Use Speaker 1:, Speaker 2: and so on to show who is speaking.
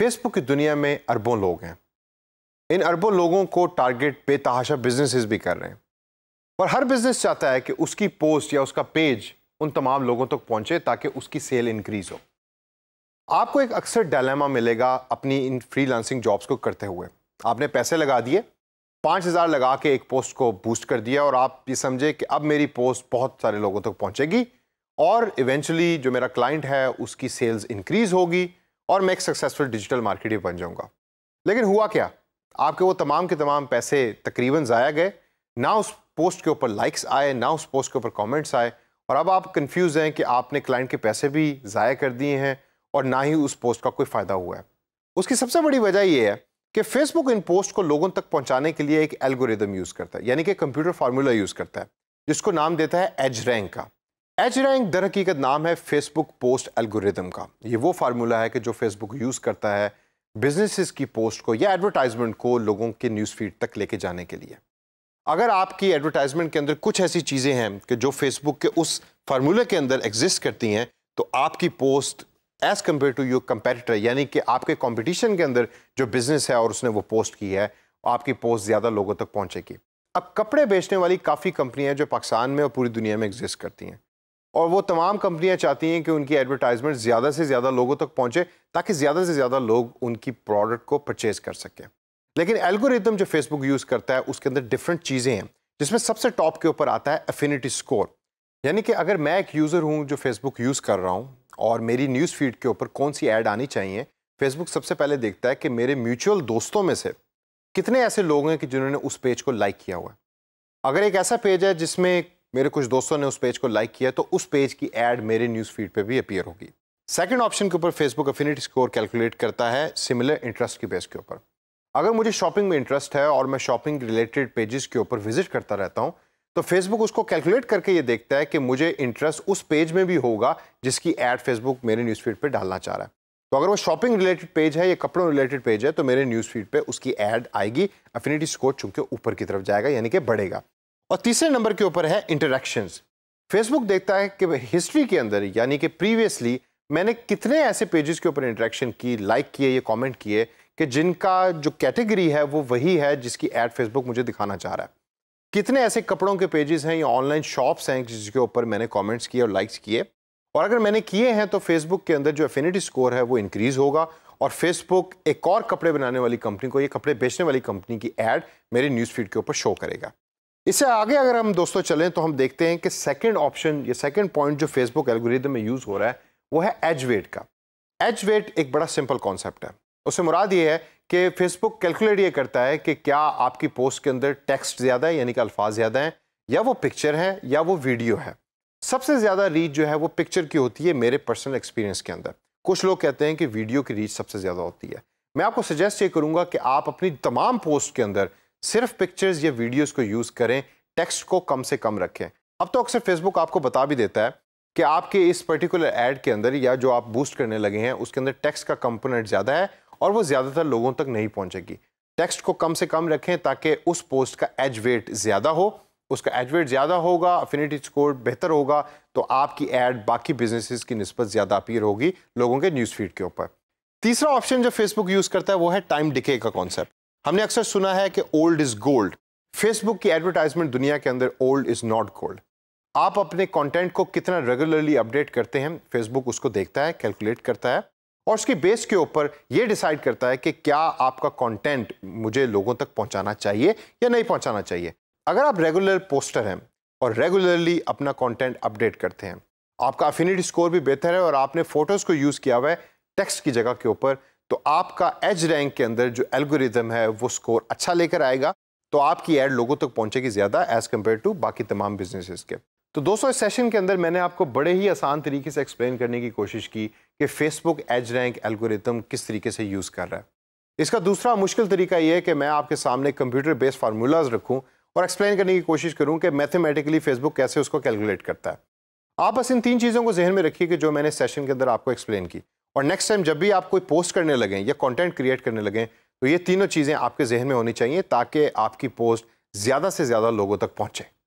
Speaker 1: Facebook की दुनिया में अरबों लोग हैं इन अरबों लोगों को टारगेट बेतहाशा बिजनेसेस भी कर रहे हैं और हर बिजनेस चाहता है कि उसकी पोस्ट या उसका पेज उन तमाम लोगों तक तो पहुंचे ताकि उसकी सेल इंक्रीज हो आपको एक अक्सर डायलेमा मिलेगा अपनी इन फ्रीलांसिंग जॉब्स को करते हुए आपने पैसे लगा दिए पाँच हज़ार लगा के एक पोस्ट को बूस्ट कर दिया और आप ये समझे कि अब मेरी पोस्ट बहुत सारे लोगों तक तो पहुंचेगी और इवेंचुअली जो मेरा क्लाइंट है उसकी सेल्स इंक्रीज़ होगी और मैं एक सक्सेसफुल डिजिटल मार्केट बन जाऊँगा लेकिन हुआ क्या आपके वो तमाम के तमाम पैसे तकरीबन ज़ाया गए ना उस पोस्ट के ऊपर लाइक्स आए ना उस पोस्ट के ऊपर कमेंट्स आए और अब आप कंफ्यूज हैं कि आपने क्लाइंट के पैसे भी ज़ाया कर दिए हैं और ना ही उस पोस्ट का कोई फ़ायदा हुआ है उसकी सबसे बड़ी वजह यह है कि फेसबुक इन पोस्ट को लोगों तक पहुँचाने के लिए एक एल्गोरिदम यूज़ करता है यानी कि कंप्यूटर फार्मूला यूज़ करता है जिसको नाम देता है एज रैंक का एच रैंक दर हकीकत नाम है फेसबुक पोस्ट एल्गोरिदम का ये वो फार्मूला है कि जो फेसबुक यूज़ करता है बिजनेसेस की पोस्ट को या एडवर्टाइजमेंट को लोगों के न्यूज़ फीड तक लेके जाने के लिए अगर आपकी एडवर्टाइजमेंट के अंदर कुछ ऐसी चीज़ें हैं कि जो फेसबुक के उस फार्मूले के अंदर एग्जिस्ट करती हैं तो आपकी post as compare to your competitor यानी कि आपके कॉम्पिटिशन के अंदर जो बिज़नेस है और उसने वो पोस्ट की है आपकी पोस्ट ज़्यादा लोगों तक पहुँचेगी अब कपड़े बेचने वाली काफ़ी कंपनियाँ जो पाकिस्तान में और पूरी दुनिया में एग्जिस्ट करती हैं और वो तमाम कंपनियां चाहती हैं कि उनकी एडवर्टाइजमेंट ज़्यादा से ज़्यादा लोगों तक पहुंचे ताकि ज़्यादा से ज़्यादा लोग उनकी प्रोडक्ट को परचेज कर सकें लेकिन एल्गोरिदम जो फेसबुक यूज़ करता है उसके अंदर डिफरेंट चीज़ें हैं जिसमें सबसे टॉप के ऊपर आता है अफिनिटी स्कोर यानी कि अगर मैं एक यूज़र हूँ जो फेसबुक यूज़ कर रहा हूँ और मेरी न्यूज़ फीड के ऊपर कौन सी एड आनी चाहिए फेसबुक सबसे पहले देखता है कि मेरे म्यूचुअल दोस्तों में से कितने ऐसे लोग हैं कि जिन्होंने उस पेज को लाइक किया हुआ है अगर एक ऐसा पेज है जिसमें मेरे कुछ दोस्तों ने उस पेज को लाइक किया तो उस पेज की एड मेरे न्यूज़ फीड पर भी अपियर होगी सेकेंड ऑप्शन के ऊपर फेसबुक अफिनिटी स्कोर कैलकुलेट करता है सिमिलर इंटरेस्ट की बेस के ऊपर अगर मुझे शॉपिंग में इंटरेस्ट है और मैं शॉपिंग रिलेटेड पेजेस के ऊपर विजिट करता रहता हूँ तो फेसबुक उसको कैलकुलेट करके ये देखता है कि मुझे इंटरेस्ट उस पेज में भी होगा जिसकी एड फेसबुक मेरे न्यूज़ फीड पर डालना चाह रहा है तो अगर वो शॉपिंग रिलेटेड पेज है या कपड़ों रिलेटेड पेज है तो मेरे न्यूज़ फीड पर उसकी एड आएगी अफिनिटी स्कोर चूंकि ऊपर की तरफ जाएगा यानी कि बढ़ेगा और तीसरे नंबर के ऊपर है इंटरेक्शन फेसबुक देखता है कि हिस्ट्री के अंदर यानी कि प्रीवियसली मैंने कितने ऐसे पेजेस के ऊपर इंटरेक्शन की लाइक किए या कमेंट किए कि जिनका जो कैटेगरी है वो वही है जिसकी एड फेसबुक मुझे दिखाना चाह रहा है कितने ऐसे कपड़ों के पेजेस हैं या ऑनलाइन शॉप्स हैं जिसके ऊपर मैंने कमेंट्स किए और लाइक्स किए और अगर मैंने किए हैं तो फेसबुक के अंदर जो एफिनिटी स्कोर है वो इंक्रीज़ होगा और फेसबुक एक और कपड़े बनाने वाली कंपनी को ये कपड़े बेचने वाली कंपनी की एड मेरे न्यूज़ फीड के ऊपर शो करेगा इससे आगे अगर हम दोस्तों चलें तो हम देखते हैं कि सेकंड ऑप्शन या सेकंड पॉइंट जो फेसबुक एल्गोरिदम में यूज़ हो रहा है वो है एज वेट का एज वेट एक बड़ा सिंपल कॉन्सेप्ट है उससे मुराद ये है कि फेसबुक कैलकुलेट ये करता है कि क्या आपकी पोस्ट के अंदर टेक्स्ट ज़्यादा है यानी कि अल्फाज ज़्यादा हैं या वो पिक्चर हैं या वो वीडियो है सबसे ज़्यादा रीच जो है वो पिक्चर की होती है मेरे पर्सनल एक्सपीरियंस के अंदर कुछ लोग कहते हैं कि वीडियो की रीच सबसे ज़्यादा होती है मैं आपको सजेस्ट ये करूँगा कि आप अपनी तमाम पोस्ट के अंदर सिर्फ पिक्चर्स या वीडियोस को यूज़ करें टेक्स्ट को कम से कम रखें अब तो अक्सर फेसबुक आपको बता भी देता है कि आपके इस पर्टिकुलर एड के अंदर या जो आप बूस्ट करने लगे हैं उसके अंदर टेक्स्ट का कंपोनेंट ज़्यादा है और वो ज़्यादातर लोगों तक नहीं पहुँचेगी टेक्स्ट को कम से कम रखें ताकि उस पोस्ट का एज वेट ज़्यादा हो उसका एज वेट ज़्यादा होगा अफिनिटी स्कोर बेहतर होगा तो आपकी एड बाकी बिजनेसेस की नस्बत ज़्यादा अपीयर होगी लोगों के न्यूज़ फीड के ऊपर तीसरा ऑप्शन जो फेसबुक यूज़ करता है वो है टाइम डिके का कॉन्सेप्ट हमने अक्सर सुना है कि ओल्ड इज गोल्ड फेसबुक की एडवर्टाइजमेंट दुनिया के अंदर ओल्ड इज नॉट गोल्ड आप अपने कंटेंट को कितना रेगुलरली अपडेट करते हैं फेसबुक उसको देखता है कैलकुलेट करता है और उसके बेस के ऊपर ये डिसाइड करता है कि क्या आपका कंटेंट मुझे लोगों तक पहुंचाना चाहिए या नहीं पहुंचाना चाहिए अगर आप रेगुलर पोस्टर हैं और रेगुलरली अपना कंटेंट अपडेट करते हैं आपका अफिनिटी स्कोर भी बेहतर है और आपने फोटोज़ को यूज़ किया हुआ है टेक्स्ट की जगह के ऊपर तो आपका एज रैंक के अंदर जो एल्गोरिदम है वो स्कोर अच्छा लेकर आएगा तो आपकी एड लोगों तक पहुंचेगी ज़्यादा एज़ कम्पेयर टू बाकी तमाम बिजनेसेस के तो दोस्तों इस सेशन के अंदर मैंने आपको बड़े ही आसान तरीके से एक्सप्लेन करने की कोशिश की कि फेसबुक एज रैंक एल्गोरिदम किस तरीके से यूज़ कर रहा है इसका दूसरा मुश्किल तरीका यह है कि मैं आपके सामने कंप्यूटर बेस्ड फार्मूलाज रखूँ और एक्सप्लेन करने की कोशिश करूँ कि मैथमेटिकली फेसबुक कैसे उसको कैलकुलेट करता है आप बस इन तीन चीज़ों को जहन में रखिए कि जो मैंने सेशन के अंदर आपको एक्सप्लेन की और नेक्स्ट टाइम जब भी आप कोई पोस्ट करने लगें या कंटेंट क्रिएट करने लगें तो ये तीनों चीज़ें आपके जहन में होनी चाहिए ताकि आपकी पोस्ट ज़्यादा से ज़्यादा लोगों तक पहुँचें